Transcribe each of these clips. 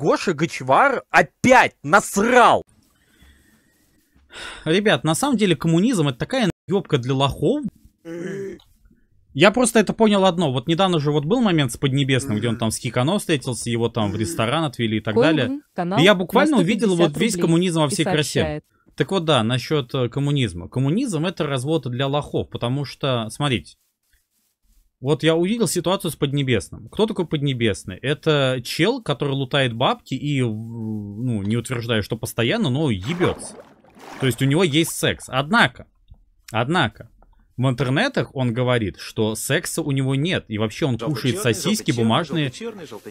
Гоша Гачвар опять насрал. Ребят, на самом деле коммунизм это такая ёбка для лохов. Я просто это понял одно. Вот недавно же вот был момент с Поднебесным, где он там с Хикано встретился, его там в ресторан отвели и так Кой далее. И я буквально увидел вот весь коммунизм во всей красе. Так вот да, насчет э, коммунизма. Коммунизм это развод для лохов, потому что, смотрите, вот я увидел ситуацию с Поднебесным. Кто такой Поднебесный? Это чел, который лутает бабки и, ну, не утверждаю, что постоянно, но ебется. То есть у него есть секс. Однако, однако, в интернетах он говорит, что секса у него нет. И вообще он кушает сосиски бумажные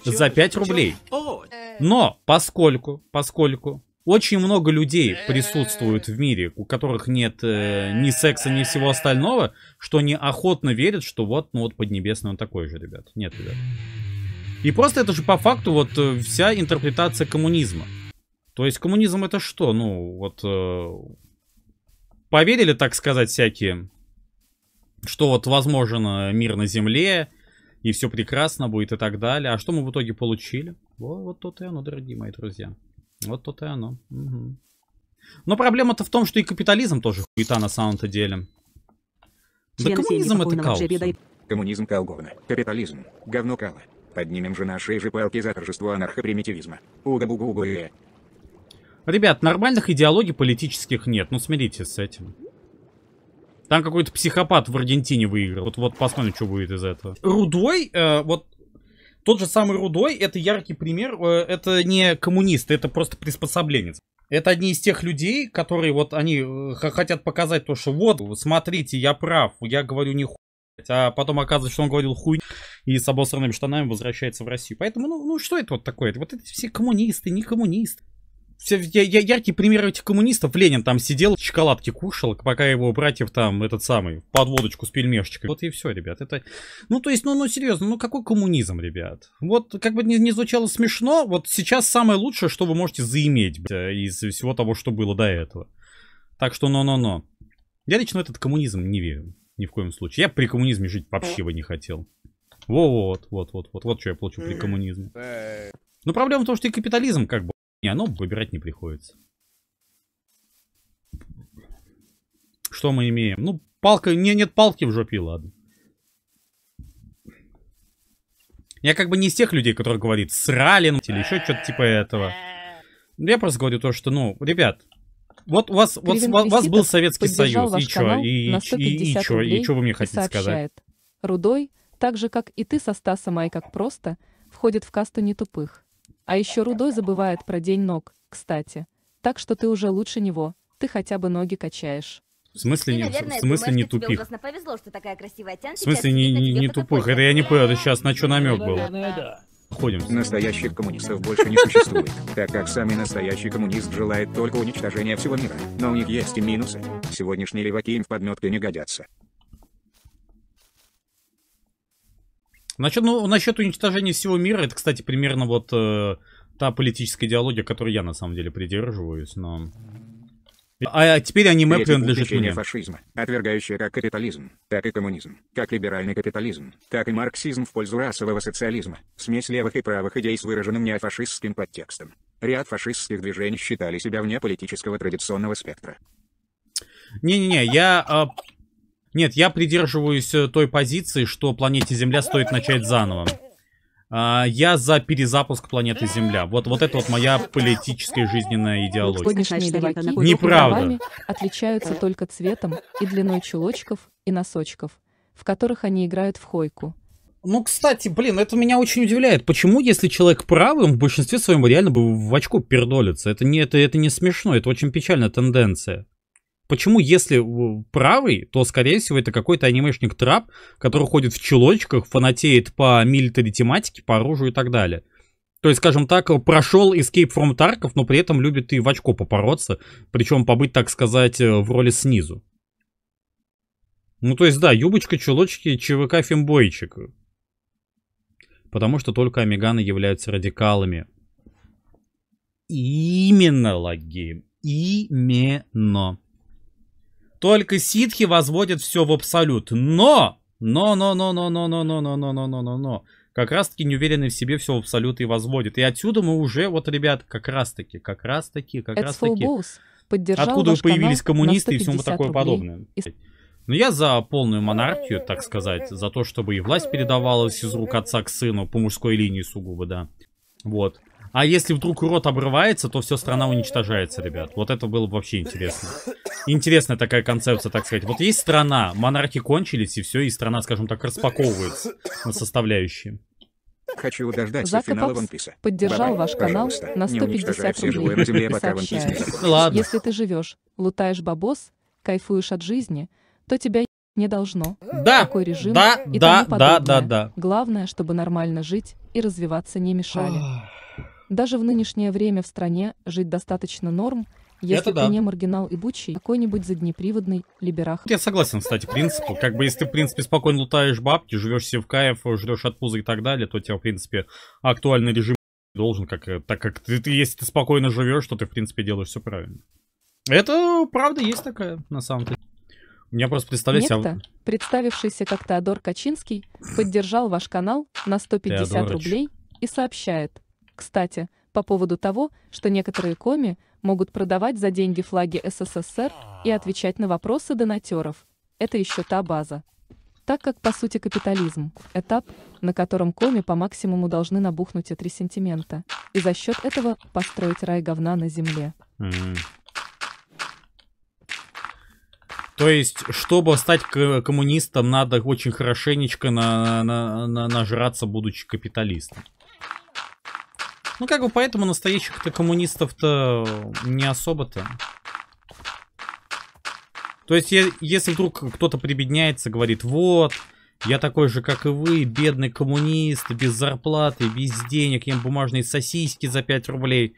за 5 рублей. Э. Но поскольку, поскольку очень много людей э. присутствуют в мире, у которых нет э, ни секса, ни всего остального, что они охотно верят, что вот, ну вот Поднебесный он такой же, ребят. Нет, ребят. И просто это же по факту вот э, вся интерпретация коммунизма. То есть коммунизм это что? Ну, вот э, поверили, так сказать, всякие, что вот возможен мир на Земле, и все прекрасно будет и так далее. А что мы в итоге получили? Вот, вот тут и оно, дорогие мои друзья. Вот то-то и оно. Угу. Но проблема-то в том, что и капитализм тоже хуета на самом-то деле. да коммунизм это каос. Коммунизм кал Капитализм. Говно кала. Поднимем же наши же палки за торжество анархопримитивизма. уга бугу угу э. Ребят, нормальных идеологий политических нет. Ну смотрите с этим. Там какой-то психопат в Аргентине выиграл. Вот, вот посмотрим, что будет из этого. Рудой, э, вот тот же самый Рудой, это яркий пример, э, это не коммунисты, это просто приспособленец. Это одни из тех людей, которые вот они э, хотят показать то, что вот, смотрите, я прав, я говорю не хуй, а потом оказывается, что он говорил хуй и с обосранными штанами возвращается в Россию. Поэтому, ну, ну что это вот такое? Вот эти все коммунисты, не коммунисты все, я, я, яркий пример этих коммунистов. Ленин там сидел, шоколадки кушал, пока его братьев там, этот самый, подводочку с пельмешечкой. Вот и все, ребят. Это, ну, то есть, ну, ну, серьезно, ну, какой коммунизм, ребят? Вот, как бы не, не звучало смешно, вот сейчас самое лучшее, что вы можете заиметь бля, из всего того, что было до этого. Так что, но-но-но. Я лично в этот коммунизм не верю. Ни в коем случае. Я при коммунизме жить вообще бы не хотел. Вот вот вот-вот, вот-вот, что я получу при коммунизме. Но проблема в том, что и капитализм как бы не, оно выбирать не приходится. Что мы имеем? Ну, палка... Не, нет палки в жопе, ладно. Я как бы не из тех людей, которые говорит сралин или еще что-то типа этого. Я просто говорю то, что, ну, ребят, вот у вас, вот, у вас был Советский Союз, и что, и, и, и что, и что вы мне хотите сказать? Рудой, так же, как и ты со Стасом Ай, как просто, входит в касту не тупых. А еще Рудой забывает про день ног, кстати. Так что ты уже лучше него, ты хотя бы ноги качаешь. В смысле, ты, наверное, в смысле думаешь, не тупик? Тебе повезло, что такая красивая тянка, в смысле а не, не, не тупых? Это я не понял, это сейчас на что намек был? Ходим. Настоящих коммунистов больше не существует, так как самый настоящий коммунист желает только уничтожения всего мира. Но у них есть и минусы. Сегодняшние леваки им в подметке не годятся. Насчет, ну, насчет уничтожения всего мира, это, кстати, примерно вот э, та политическая идеология, которой я на самом деле придерживаюсь, но... А, а теперь аниме принадлежит мне. фашизма, отвергающее как капитализм, так и коммунизм, как либеральный капитализм, так и марксизм в пользу расового социализма, смесь левых и правых идей с выраженным неофашистским подтекстом. Ряд фашистских движений считали себя вне политического традиционного спектра. Не-не-не, я а, нет, я придерживаюсь э, той позиции, что планете Земля стоит начать заново. А, я за перезапуск планеты Земля. Вот, вот это вот моя политическая жизненная идеология. Неправда. отличаются только цветом и длиной чулочков и носочков, в которых они играют в хойку. Ну, кстати, блин, это меня очень удивляет. Почему, если человек правым, в большинстве своем реально бы в очко пердолится? Это не, это, это не смешно, это очень печальная тенденция. Почему, если правый, то, скорее всего, это какой-то анимешник трап, который ходит в чулочках, фанатеет по милитари тематике, по оружию и так далее. То есть, скажем так, прошел Escape from Tarkov, но при этом любит и в очко попороться, причем побыть, так сказать, э, в роли снизу. Ну, то есть, да, юбочка, чулочки, ЧВК, фимбойчик. Потому что только омеганы являются радикалами. Именно, Лаги. Именно. Только ситхи возводят все в абсолют. Но! Но, но, но, но, но, но, но, но, но, но, но, но, но. Как раз таки неуверенный в себе все в абсолют и возводит. И отсюда мы уже, вот, ребят, как раз таки, как раз таки, как раз таки. Поддержал откуда появились коммунисты и всему такое подобное. И... Но я за полную монархию, так сказать, за то, чтобы и власть передавалась из рук отца к сыну, по мужской линии сугубо, да. Вот. А если вдруг рот обрывается, то вся страна уничтожается, ребят. Вот это было бы вообще интересно. Интересная такая концепция, так сказать. Вот есть страна, монархи кончились, и все, и страна, скажем так, распаковывается на составляющие. Хочу дождаться Зака финала Ван Писа. поддержал ваш канал на 150 рублей на земле, пока Ван Пис не ну Ладно. Если ты живешь, лутаешь бабос, кайфуешь от жизни, то тебя не должно. Да, Такой режим да, и да, да, да, да. Главное, чтобы нормально жить и развиваться не мешали. Даже в нынешнее время в стране жить достаточно норм, если это ты да. не маргинал и бучий, какой-нибудь заднеприводный либерах. Я согласен, кстати, принципу. Как бы если ты, в принципе, спокойно лутаешь бабки, живешь себе в кайф, жрешь от пуза и так далее, то тебе, в принципе, актуальный режим должен, как, э, так как ты, ты, если ты спокойно живешь, то ты, в принципе, делаешь все правильно. Это правда есть такая, на самом деле. У меня просто представляете... Некто, а... представившийся как Теодор Качинский, поддержал ваш канал на 150 Теодорыч. рублей и сообщает, кстати, по поводу того, что некоторые коми могут продавать за деньги флаги СССР и отвечать на вопросы донатеров, это еще та база. Так как, по сути, капитализм – этап, на котором коми по максимуму должны набухнуть от ресентимента, и за счет этого построить рай говна на земле. Mm-hmm. То есть, чтобы стать коммунистом, надо очень хорошенечко на, на, на, нажраться, будучи капиталистом. Ну, как бы поэтому настоящих-то коммунистов-то не особо-то. То есть, я, если вдруг кто-то прибедняется, говорит, вот, я такой же, как и вы, бедный коммунист, без зарплаты, без денег, ем бумажные сосиски за 5 рублей.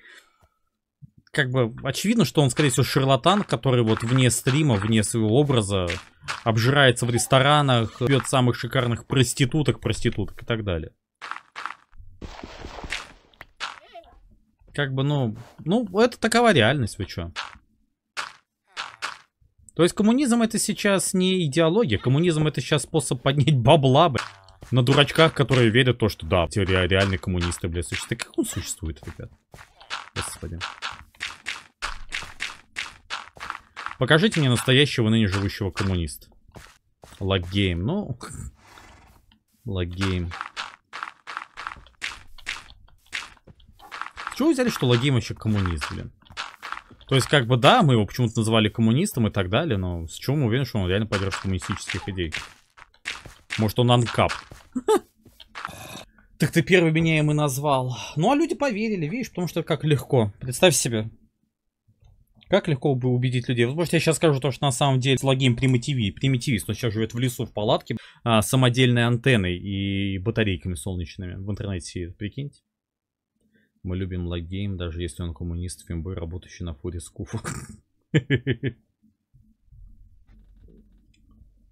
Как бы очевидно, что он, скорее всего, шарлатан, который вот вне стрима, вне своего образа обжирается в ресторанах, пьет самых шикарных проституток, проституток и так далее. как бы, ну, ну, это такова реальность, вы чё? То есть коммунизм это сейчас не идеология, коммунизм это сейчас способ поднять бабла, бы на дурачках, которые верят то, что да, те ре реальные коммунисты, блядь, существуют. Как он существует, ребят? Господи. Покажите мне настоящего ныне живущего коммуниста. Лаггейм, ну... Лаггейм. чего взяли, что еще коммунист, блин? То есть, как бы, да, мы его почему-то называли коммунистом и так далее, но с чем мы уверены, что он реально поддерживает коммунистических идей? Может, он анкап? Так ты первый меня им и назвал. Ну, а люди поверили, видишь, потому что как легко. Представь себе. Как легко бы убедить людей? Вот, может, я сейчас скажу то, что на самом деле логин примитивист. Примитивист, он сейчас живет в лесу, в палатке, а, самодельной антенной и батарейками солнечными в интернете, прикиньте. Мы любим лагейм, даже если он коммунист, фимбой, работающий на фуре с куфок.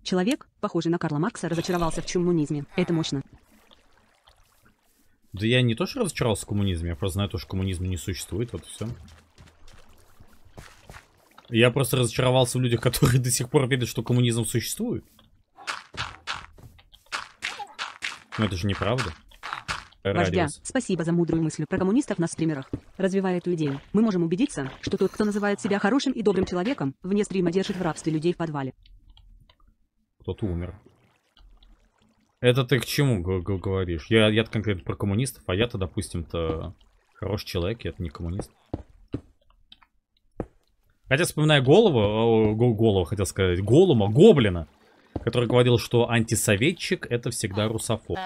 Человек, похожий на Карла Маркса, разочаровался в коммунизме. Это мощно. Да я не то, что разочаровался в коммунизме, я просто знаю то, что коммунизм не существует, вот и все. Я просто разочаровался в людях, которые до сих пор видят, что коммунизм существует. Но это же неправда. Вождя, радиус. спасибо за мудрую мысль про коммунистов на стримерах. Развивая эту идею, мы можем убедиться, что тот, кто называет себя хорошим и добрым человеком, вне стрима держит в рабстве людей в подвале. Кто-то умер. Это ты к чему говоришь? Я, я конкретно про коммунистов, а я-то, допустим-то, хороший человек, я-то не коммунист. Хотя, вспоминая голову, голову хотел сказать, голума, гоблина, который говорил, что антисоветчик это всегда русофоб.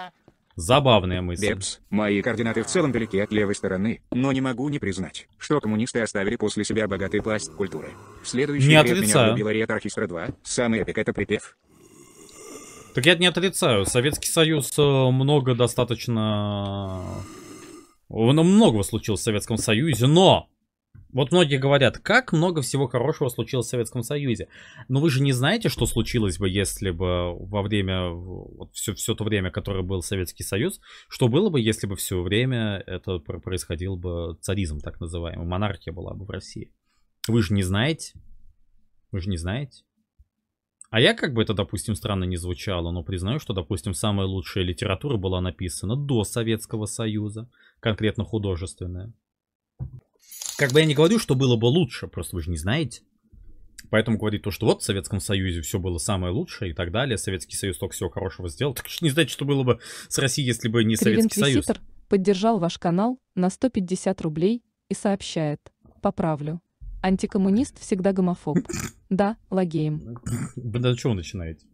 Забавная мысль. Бепс, мои координаты в целом далеки от левой стороны, но не могу не признать, что коммунисты оставили после себя богатый пласт культуры. Следующий не отрицаю. меня влюбила Риэта Оркестра 2, самый эпик это припев. Так я не отрицаю, Советский Союз э, много достаточно... Э, много случилось в Советском Союзе, но вот многие говорят, как много всего хорошего случилось в Советском Союзе. Но вы же не знаете, что случилось бы, если бы во время, вот все, все то время, которое был Советский Союз, что было бы, если бы все время это происходил бы царизм, так называемый, монархия была бы в России. Вы же не знаете. Вы же не знаете. А я, как бы это, допустим, странно не звучало, но признаю, что, допустим, самая лучшая литература была написана до Советского Союза, конкретно художественная как бы я не говорю, что было бы лучше, просто вы же не знаете. Поэтому говорить то, что вот в Советском Союзе все было самое лучшее и так далее, Советский Союз только всего хорошего сделал, так что не знаете, что было бы с Россией, если бы не Советский Союз. поддержал ваш канал на 150 рублей и сообщает, поправлю, антикоммунист всегда гомофоб. Да, лагеем. Да что вы начинаете?